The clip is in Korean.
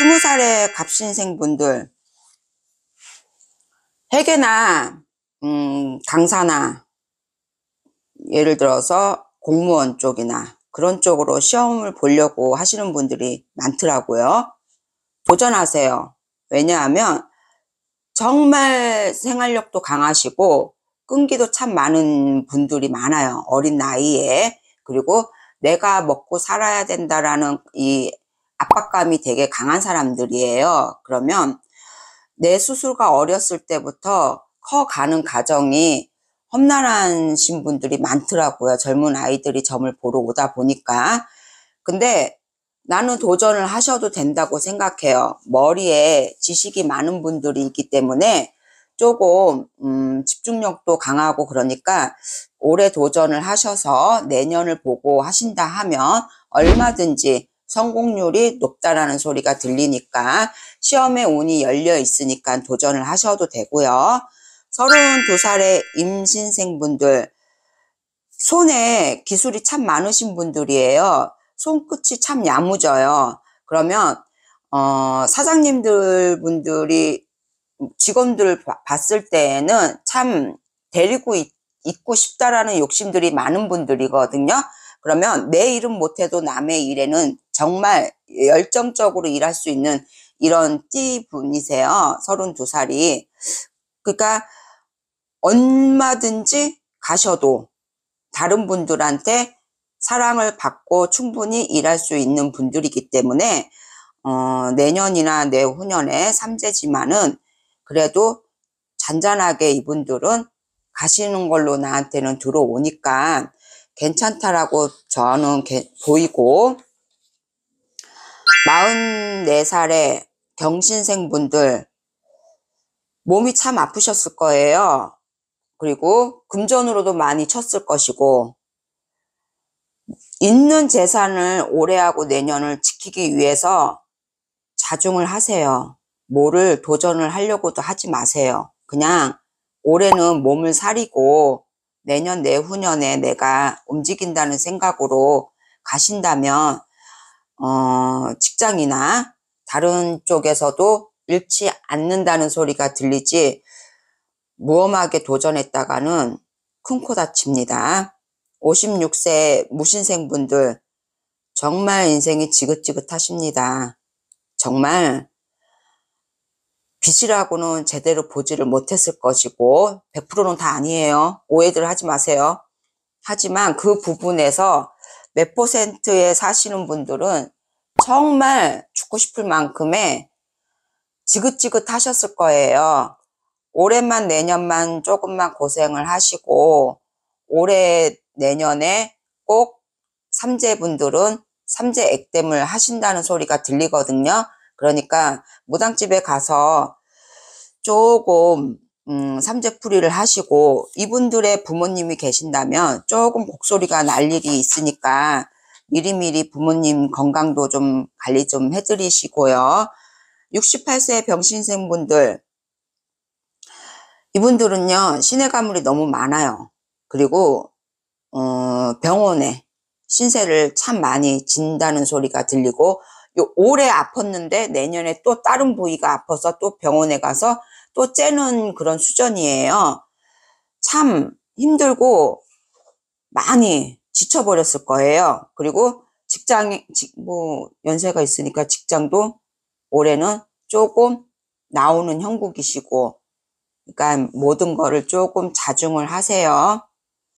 스무 살의 갑신생 분들 회계나 음, 강사나 예를 들어서 공무원 쪽이나 그런 쪽으로 시험을 보려고 하시는 분들이 많더라고요. 도전하세요. 왜냐하면 정말 생활력도 강하시고 끈기도 참 많은 분들이 많아요. 어린 나이에. 그리고 내가 먹고 살아야 된다라는 이 압박감이 되게 강한 사람들이에요. 그러면 내수술가 어렸을 때부터 커가는 과정이 험난하신 분들이 많더라고요. 젊은 아이들이 점을 보러 오다 보니까. 근데 나는 도전을 하셔도 된다고 생각해요. 머리에 지식이 많은 분들이 있기 때문에 조금 음, 집중력도 강하고 그러니까 올해 도전을 하셔서 내년을 보고 하신다 하면 얼마든지 성공률이 높다라는 소리가 들리니까 시험에 운이 열려 있으니까 도전을 하셔도 되고요. 32살의 임신생분들 손에 기술이 참 많으신 분들이에요. 손끝이 참 야무져요. 그러면 어, 사장님들 분들이 직원들 봤을 때에는 참 데리고 있, 있고 싶다라는 욕심들이 많은 분들이거든요. 그러면 내 일은 못해도 남의 일에는 정말 열정적으로 일할 수 있는 이런 띠분이세요. 32살이. 그러니까 얼마든지 가셔도 다른 분들한테 사랑을 받고 충분히 일할 수 있는 분들이기 때문에 어, 내년이나 내후년에 삼재지만은 그래도 잔잔하게 이분들은 가시는 걸로 나한테는 들어오니까 괜찮다라고 저는 보이고 44살의 병신생 분들 몸이 참 아프셨을 거예요. 그리고 금전으로도 많이 쳤을 것이고 있는 재산을 올해하고 내년을 지키기 위해서 자중을 하세요. 뭐를 도전을 하려고도 하지 마세요. 그냥 올해는 몸을 사리고 내년 내후년에 내가 움직인다는 생각으로 가신다면 어, 직장이나 다른 쪽에서도 잃지 않는다는 소리가 들리지 무엄하게 도전했다가는 큰코 다칩니다. 56세 무신생분들 정말 인생이 지긋지긋하십니다. 정말 빛이라고는 제대로 보지를 못했을 것이고 100%는 다 아니에요. 오해들 하지 마세요. 하지만 그 부분에서 몇 퍼센트에 사시는 분들은 정말 죽고 싶을 만큼의 지긋지긋 하셨을 거예요. 올해만 내년만 조금만 고생을 하시고 올해 내년에 꼭 삼재분들은 삼재 액땜을 하신다는 소리가 들리거든요. 그러니까 무당집에 가서 조금 음, 삼재풀이를 하시고 이분들의 부모님이 계신다면 조금 곡소리가 날 일이 있으니까 미리미리 부모님 건강도 좀 관리 좀 해드리시고요. 68세 병신생분들 이분들은요 신의 가물이 너무 많아요. 그리고 어, 병원에 신세를 참 많이 진다는 소리가 들리고 올해 아팠는데 내년에 또 다른 부위가 아파서 또 병원에 가서 또 째는 그런 수전이에요. 참 힘들고 많이 지쳐버렸을 거예요. 그리고 직장, 뭐, 연세가 있으니까 직장도 올해는 조금 나오는 형국이시고, 그러니까 모든 거를 조금 자중을 하세요.